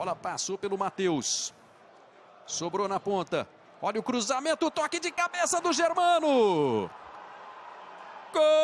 Bola passou pelo Matheus. Sobrou na ponta. Olha o cruzamento, o toque de cabeça do Germano. Gol!